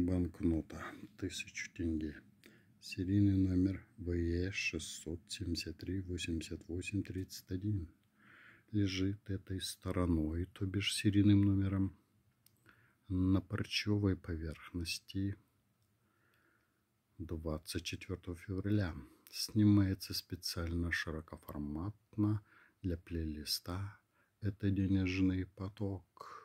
банкнота 1000 тенге. Серийный номер ВЕ 673-88-31. Лежит этой стороной, то бишь серийным номером, на парчевой поверхности 24 февраля. Снимается специально широкоформатно для плейлиста. Это денежный поток.